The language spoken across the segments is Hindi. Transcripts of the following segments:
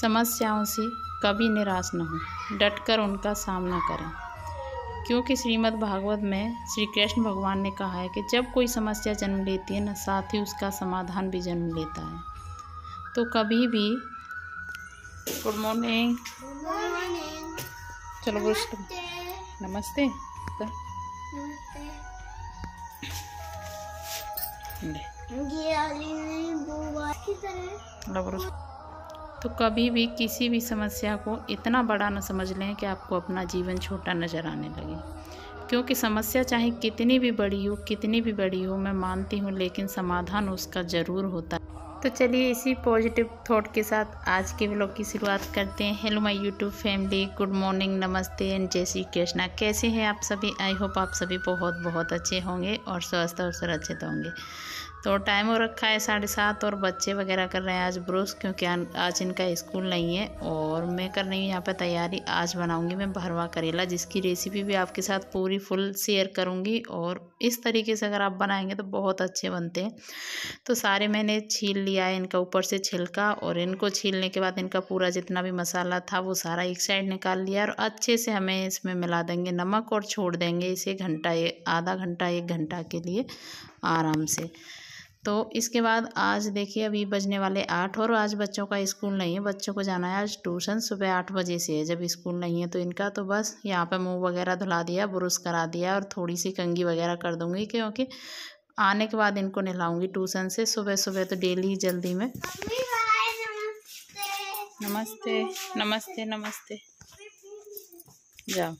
समस्याओं से कभी निराश न हों डटकर उनका सामना करें क्योंकि श्रीमद् भागवत में श्री कृष्ण भगवान ने कहा है कि जब कोई समस्या जन्म लेती है ना साथ ही उसका समाधान भी जन्म लेता है तो कभी भी गुड मॉर्निंग चलो बोल नमस्ते नमस्ते तो कभी भी किसी भी समस्या को इतना बड़ा ना समझ लें कि आपको अपना जीवन छोटा नज़र आने लगे क्योंकि समस्या चाहे कितनी भी बड़ी हो कितनी भी बड़ी हो मैं मानती हूँ लेकिन समाधान उसका ज़रूर होता है तो चलिए इसी पॉजिटिव थॉट के साथ आज के ब्लॉग की शुरुआत करते हैं hello my YouTube family good morning नमस्ते एंड जय श्री कृष्णा कैसे हैं आप सभी आई होप आप सभी बहुत बहुत अच्छे होंगे और स्वस्थ और सुरक्षित होंगे तो टाइम हो रखा है साढ़े सात और बच्चे वगैरह कर रहे हैं आज ब्रूस क्योंकि आज इनका स्कूल नहीं है और मैं कर रही हूँ यहाँ पर तैयारी आज बनाऊँगी मैं भरवा करेला जिसकी रेसिपी भी आपके साथ पूरी फुल शेयर करूँगी और इस तरीके से अगर आप बनाएंगे तो बहुत अच्छे बनते हैं तो सारे मैंने छील लिया है इनका ऊपर से छिलका और इनको छीलने के बाद इनका पूरा जितना भी मसाला था वो सारा एक साइड निकाल लिया और अच्छे से हमें इसमें मिला देंगे नमक और छोड़ देंगे इसे घंटा आधा घंटा एक घंटा के लिए आराम से तो इसके बाद आज देखिए अभी बजने वाले आठ और आज बच्चों का स्कूल नहीं है बच्चों को जाना है आज ट्यूशन सुबह आठ बजे से है जब स्कूल नहीं है तो इनका तो बस यहाँ पर मुंह वगैरह धुला दिया ब्रुश करा दिया और थोड़ी सी कंगी वगैरह कर दूँगी क्योंकि आने के बाद इनको नहलाऊँगी ट्यूशन से सुबह सुबह तो डेली ही जल्दी में नमस्ते नमस्ते नमस्ते जाओ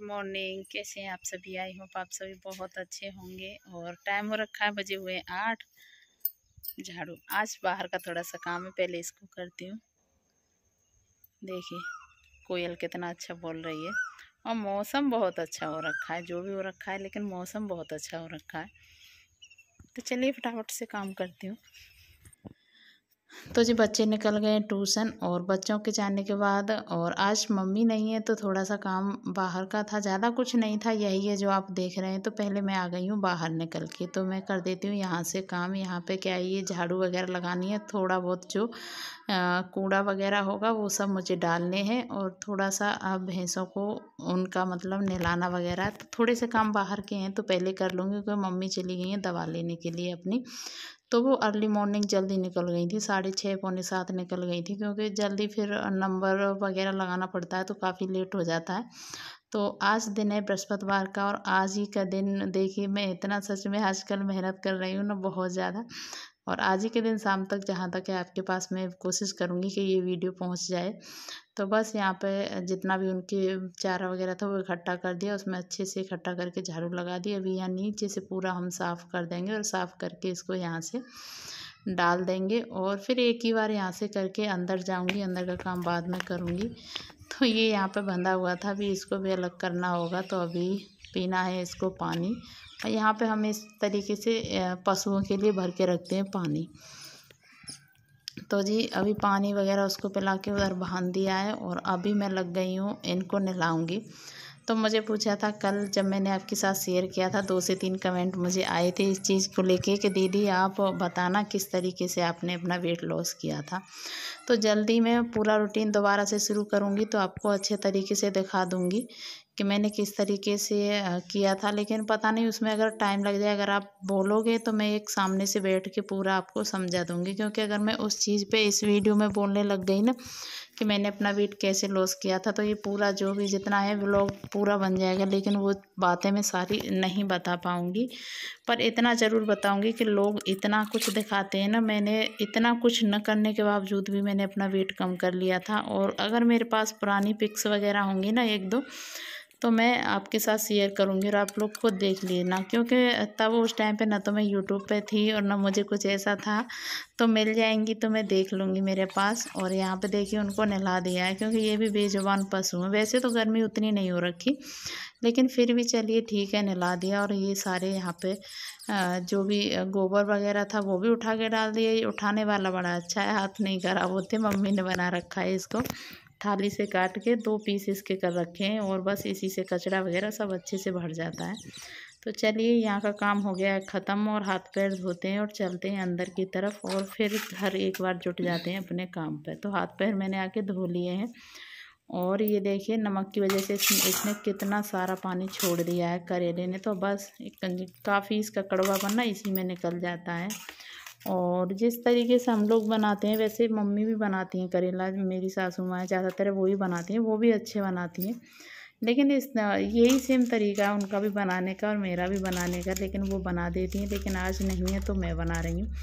गुड मॉर्निंग कैसे हैं आप सभी आई होप आप सभी बहुत अच्छे होंगे और टाइम हो रखा है बजे हुए आठ झाड़ू आज बाहर का थोड़ा सा काम है पहले इसको करती हूँ देखिए कोयल कितना अच्छा बोल रही है और मौसम बहुत अच्छा हो रखा है जो भी हो रखा है लेकिन मौसम बहुत अच्छा हो रखा है तो चलिए फटाफट से काम करती हूँ तो जी बच्चे निकल गए ट्यूशन और बच्चों के जाने के बाद और आज मम्मी नहीं है तो थोड़ा सा काम बाहर का था ज़्यादा कुछ नहीं था यही है जो आप देख रहे हैं तो पहले मैं आ गई हूँ बाहर निकल के तो मैं कर देती हूँ यहाँ से काम यहाँ पे क्या है ये झाड़ू वगैरह लगानी है थोड़ा बहुत जो कूड़ा वगैरह होगा वो सब मुझे डालने हैं और थोड़ा सा अब भैंसों को उनका मतलब नहलाना वगैरह तो थोड़े से काम बाहर के हैं तो पहले कर लूँगी क्योंकि मम्मी चली गई हैं दवा लेने के लिए अपनी तो वो अर्ली मॉर्निंग जल्दी निकल गई थी साढ़े छः पौने सात निकल गई थी क्योंकि जल्दी फिर नंबर वगैरह लगाना पड़ता है तो काफ़ी लेट हो जाता है तो आज दिन है बृहस्पतिवार का और आज ही का दिन देखिए मैं इतना सच में आजकल मेहनत कर रही हूँ ना बहुत ज़्यादा और आज ही के दिन शाम तक जहाँ तक है आपके पास मैं कोशिश करूँगी कि ये वीडियो पहुँच जाए तो बस यहाँ पे जितना भी उनके चारा वगैरह था वो इकट्ठा कर दिया उसमें अच्छे से इकट्ठा करके झाड़ू लगा दिया अभी यहाँ नीचे से पूरा हम साफ़ कर देंगे और साफ़ करके इसको यहाँ से डाल देंगे और फिर एक ही बार यहाँ से करके अंदर जाऊँगी अंदर का काम बाद में करूँगी तो ये यहाँ पे बंधा हुआ था अभी इसको भी अलग करना होगा तो अभी पीना है इसको पानी और यहाँ पे हम इस तरीके से पशुओं के लिए भर के रखते हैं पानी तो जी अभी पानी वगैरह उसको पिला के उधर बांध दिया है और अभी मैं लग गई हूँ इनको नहलाऊँगी तो मुझे पूछा था कल जब मैंने आपके साथ शेयर किया था दो से तीन कमेंट मुझे आए थे इस चीज़ को लेके कि दीदी आप बताना किस तरीके से आपने अपना वेट लॉस किया था तो जल्दी मैं पूरा रूटीन दोबारा से शुरू करूँगी तो आपको अच्छे तरीके से दिखा दूँगी कि मैंने किस तरीके से किया था लेकिन पता नहीं उसमें अगर टाइम लग जाए अगर आप बोलोगे तो मैं एक सामने से बैठ के पूरा आपको समझा दूँगी क्योंकि अगर मैं उस चीज़ पे इस वीडियो में बोलने लग गई ना कि मैंने अपना वेट कैसे लॉस किया था तो ये पूरा जो भी जितना है व्लॉग पूरा बन जाएगा लेकिन वो बातें मैं सारी नहीं बता पाऊँगी पर इतना ज़रूर बताऊँगी कि लोग इतना कुछ दिखाते हैं ना मैंने इतना कुछ न करने के बावजूद भी मैंने अपना वेट कम कर लिया था और अगर मेरे पास पुरानी पिक्स वगैरह होंगी ना एक दो तो मैं आपके साथ शेयर करूँगी और आप लोग खुद देख लेना क्योंकि तब उस टाइम पे ना तो मैं यूट्यूब पे थी और ना मुझे कुछ ऐसा था तो मिल जाएंगी तो मैं देख लूँगी मेरे पास और यहाँ पे देखिए उनको नहला दिया है क्योंकि ये भी बेजुबान पशु हैं वैसे तो गर्मी उतनी नहीं हो रखी लेकिन फिर भी चलिए ठीक है नहला दिया और ये सारे यहाँ पे जो भी गोबर वगैरह था वो भी उठा के डाल दिया ये उठाने वाला बड़ा अच्छा है हाथ नहीं खराब होते मम्मी ने बना रखा है इसको थाली से काट के दो पीस इसके कर रखे हैं और बस इसी से कचरा वगैरह सब अच्छे से भर जाता है तो चलिए यहाँ का काम हो गया है ख़त्म और हाथ पैर धोते हैं और चलते हैं अंदर की तरफ और फिर घर एक बार जुट जाते हैं अपने काम पर तो हाथ पैर मैंने आके धो लिए हैं और ये देखिए नमक की वजह से इसने कितना सारा पानी छोड़ दिया है करेले ने तो बस काफ़ी इसका कड़वा बनना इसी में निकल जाता है और जिस तरीके से हम लोग बनाते हैं वैसे मम्मी भी बनाती हैं करेला मेरी सासू माँ ज़्यादातर वो ही बनाती हैं वो भी अच्छे बनाती हैं लेकिन इस यही सेम तरीका है उनका भी बनाने का और मेरा भी बनाने का लेकिन वो बना देती हैं लेकिन आज नहीं है तो मैं बना रही हूँ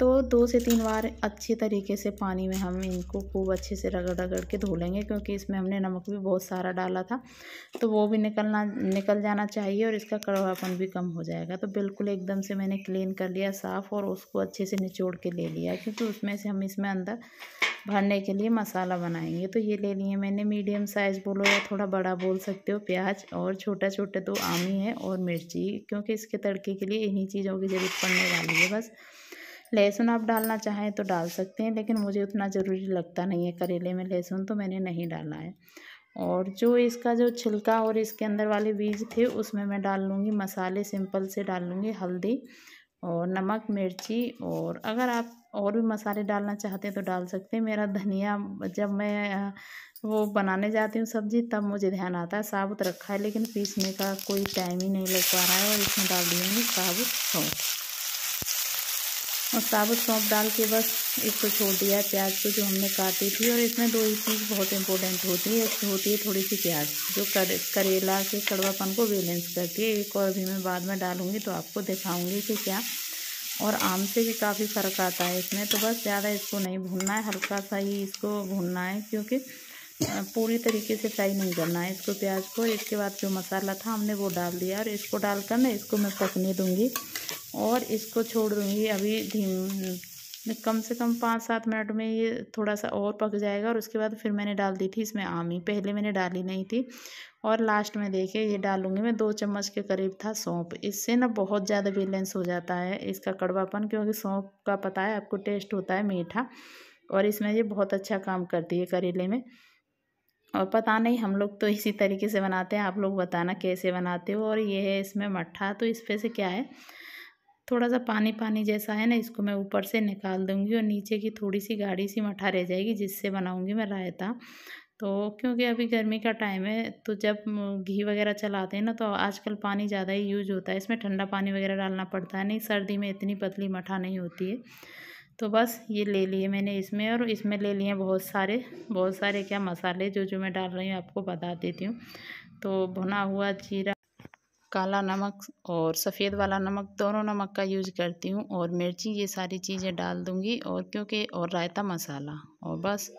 तो दो से तीन बार अच्छे तरीके से पानी में हम इनको खूब अच्छे से रगड़ रगड़ के धो लेंगे क्योंकि इसमें हमने नमक भी बहुत सारा डाला था तो वो भी निकलना निकल जाना चाहिए और इसका कड़वापन भी कम हो जाएगा तो बिल्कुल एकदम से मैंने क्लीन कर लिया साफ़ और उसको अच्छे से निचोड़ के ले लिया क्योंकि उसमें से हम इसमें अंदर भरने के लिए मसाला बनाएंगे तो ये ले लिए मैंने मीडियम साइज़ बोलो या थोड़ा बड़ा बोल सकते हो प्याज और छोटा छोटा दो आमी है और मिर्ची क्योंकि इसके तड़के के लिए इन्हीं चीज़ों की ज़रूरत पड़ने वाली है बस लहसुन आप डालना चाहें तो डाल सकते हैं लेकिन मुझे उतना ज़रूरी लगता नहीं है करेले में लहसुन तो मैंने नहीं डाला है और जो इसका जो छिलका और इसके अंदर वाले बीज थे उसमें मैं डाल लूँगी मसाले सिंपल से डाल लूँगी हल्दी और नमक मिर्ची और अगर आप और भी मसाले डालना चाहते हैं तो डाल सकते हैं मेरा धनिया जब मैं वो बनाने जाती हूँ सब्ज़ी तब मुझे ध्यान आता है साबुत रखा है लेकिन पीसने का कोई टाइम ही नहीं लग पा रहा है और इसमें डाल दूँगी साबुत सौंफ और साबुत सौंप डाल के बस इसको छोड़ दिया है प्याज को जो हमने काटी थी और इसमें दो ही चीज़ बहुत इंपॉर्टेंट होती है एक होती है थोड़ी सी प्याज जो कर, करेला के कड़वापन को बैलेंस करती है एक और भी मैं बाद में डालूँगी तो आपको दिखाऊँगी कि क्या और आम से भी काफ़ी फ़र्क आता है इसमें तो बस ज़्यादा इसको नहीं भूनना है हल्का सा ही इसको भूनना है क्योंकि पूरी तरीके से फ्राई नहीं करना है इसको प्याज को इसके बाद जो मसाला था हमने वो डाल दिया और इसको डालकर ना इसको मैं पकने दूँगी और इसको छोड़ दूँगी अभी धीम कम से कम पाँच सात मिनट में ये थोड़ा सा और पक जाएगा और उसके बाद फिर मैंने डाल दी थी इसमें आमी पहले मैंने डाली नहीं थी और लास्ट में देखे ये डालूंगी मैं दो चम्मच के करीब था सौंप इससे ना बहुत ज़्यादा बैलेंस हो जाता है इसका कड़वापन क्योंकि सौंप का पता है आपको टेस्ट होता है मीठा और इसमें ये बहुत अच्छा काम करती है करेले में और पता नहीं हम लोग तो इसी तरीके से बनाते हैं आप लोग बताना कैसे बनाते हो और ये है इसमें मट्ठा तो इस पर से क्या है थोड़ा सा पानी पानी जैसा है ना इसको मैं ऊपर से निकाल दूंगी और नीचे की थोड़ी सी गाढ़ी सी मठा रह जाएगी जिससे बनाऊंगी मैं रायता तो क्योंकि अभी गर्मी का टाइम है तो जब घी वगैरह चलाते हैं ना तो आजकल पानी ज़्यादा ही यूज होता है इसमें ठंडा पानी वगैरह डालना पड़ता है नहीं सर्दी में इतनी पतली मठा नहीं होती है तो बस ये ले लिए मैंने इसमें और इसमें ले लिए बहुत सारे बहुत सारे क्या मसाले जो जो मैं डाल रही हूँ आपको बता देती हूँ तो भुना हुआ जीरा काला नमक और सफ़ेद वाला नमक दोनों नमक का यूज करती हूँ और मिर्ची ये सारी चीज़ें डाल दूँगी और क्योंकि और रायता मसाला और बस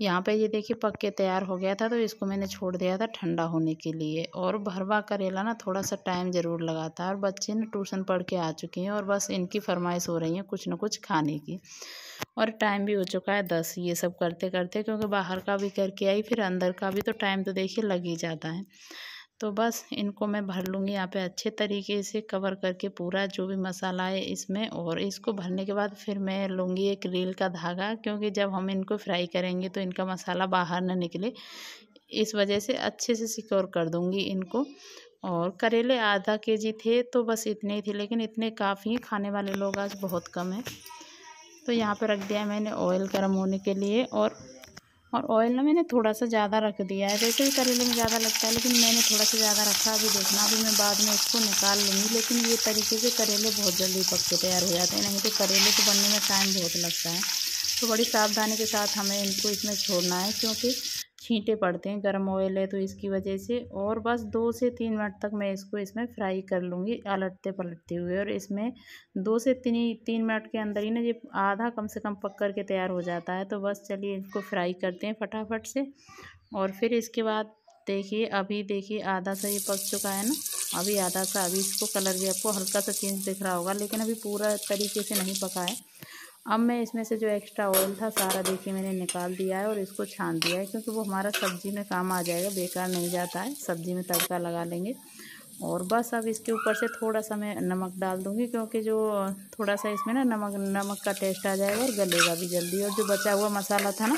यहाँ पे ये देखिए पक के तैयार हो गया था तो इसको मैंने छोड़ दिया था ठंडा होने के लिए और भरवा करेला ना थोड़ा सा टाइम ज़रूर लगाता है और बच्चे ना ट्यूशन पढ़ के आ चुके हैं और बस इनकी फरमाइश हो रही है कुछ ना कुछ खाने की और टाइम भी हो चुका है दस ये सब करते करते क्योंकि बाहर का भी करके आई फिर अंदर का भी तो टाइम तो देखिए लग ही जाता है तो बस इनको मैं भर लूँगी यहाँ पे अच्छे तरीके से कवर करके पूरा जो भी मसाला है इसमें और इसको भरने के बाद फिर मैं लूँगी एक रील का धागा क्योंकि जब हम इनको फ्राई करेंगे तो इनका मसाला बाहर ना निकले इस वजह से अच्छे से सिक्योर कर दूँगी इनको और करेले आधा के जी थे तो बस इतने ही थे लेकिन इतने काफ़ी हैं खाने वाले लोग आज बहुत कम हैं तो यहाँ पर रख दिया मैंने ऑयल गर्म होने के लिए और और ऑयल ना मैंने थोड़ा सा ज़्यादा रख दिया है वैसे भी करेले में ज़्यादा लगता है लेकिन मैंने थोड़ा सा ज़्यादा रखा अभी देखना अभी मैं बाद में उसको निकाल लूँगी लेकिन ये तरीके से करेले बहुत जल्दी पक के तैयार हो जाते हैं नहीं तो करेले को बनने में टाइम बहुत लगता है तो बड़ी सावधानी के साथ हमें इनको इसमें छोड़ना है क्योंकि छींटे पड़ते हैं गर्म ऑयल है तो इसकी वजह से और बस दो से तीन मिनट तक मैं इसको इसमें फ्राई कर लूँगी अलटते पलटते हुए और इसमें दो से तीन तीन मिनट के अंदर ही ना ये आधा कम से कम पक कर के तैयार हो जाता है तो बस चलिए इसको फ्राई करते हैं फटाफट से और फिर इसके बाद देखिए अभी देखिए आधा सा ये पक चुका है ना अभी आधा सा अभी इसको कलर भी आपको हल्का सा चेंज दिख रहा होगा लेकिन अभी पूरा तरीके से नहीं पका है अब मैं इसमें से जो एक्स्ट्रा ऑयल था सारा देखिए मैंने निकाल दिया है और इसको छान दिया है क्योंकि वो हमारा सब्ज़ी में काम आ जाएगा बेकार नहीं जाता है सब्ज़ी में तड़का लगा लेंगे और बस अब इसके ऊपर से थोड़ा सा मैं नमक डाल दूँगी क्योंकि जो थोड़ा सा इसमें ना नमक नमक का टेस्ट आ जाएगा और गलेगा भी जल्दी और जो बचा हुआ मसाला था ना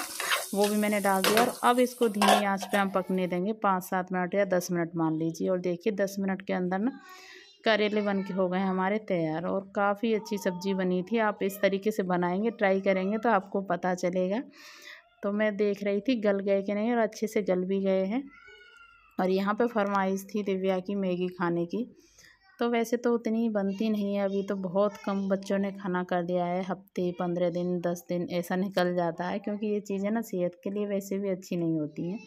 वो भी मैंने डाल दिया और अब इसको धीमी आंच पे हम पकने देंगे पाँच सात मिनट या दस मिनट मान लीजिए और देखिए दस मिनट के अंदर ना करेले बन के हो गए हमारे तैयार और काफ़ी अच्छी सब्ज़ी बनी थी आप इस तरीके से बनाएंगे ट्राई करेंगे तो आपको पता चलेगा तो मैं देख रही थी गल गए कि नहीं और अच्छे से गल भी गए हैं और यहाँ पे फरमाइश थी दिव्या की मैगी खाने की तो वैसे तो उतनी बनती नहीं है अभी तो बहुत कम बच्चों ने खाना कर दिया है हफ्ते पंद्रह दिन दस दिन ऐसा निकल जाता है क्योंकि ये चीज़ें ना सेहत के लिए वैसे भी अच्छी नहीं होती हैं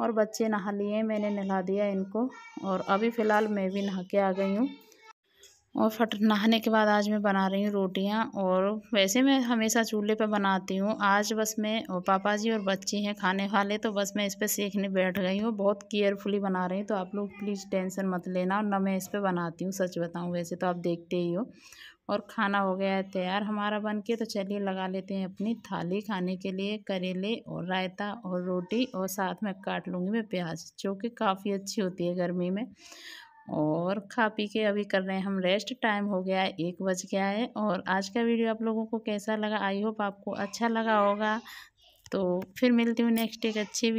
और बच्चे नहा लिए मैंने नहला दिया इनको और अभी फ़िलहाल मैं भी नहा के आ गई हूँ और फट नहाने के बाद आज मैं बना रही हूँ रोटियाँ और वैसे मैं हमेशा चूल्हे पर बनाती हूँ आज बस मैं और पापा जी और बच्चे हैं खाने वाले तो बस मैं इस पर सीखने बैठ गई हूँ बहुत केयरफुली बना रही हूँ तो आप लोग प्लीज़ टेंशन मत लेना और ना मैं इस पर बनाती हूँ सच बताऊँ वैसे तो आप देखते ही हो और खाना हो गया है तैयार हमारा बन के तो चलिए लगा लेते हैं अपनी थाली खाने के लिए करेले और रायता और रोटी और साथ में काट लूँगी मैं प्याज जो कि काफ़ी अच्छी होती है गर्मी में और खा पी के अभी कर रहे हैं हम रेस्ट टाइम हो गया है एक बज गया है और आज का वीडियो आप लोगों को कैसा लगा आई होप आपको अच्छा लगा होगा तो फिर मिलती हूँ नेक्स्ट एक अच्छी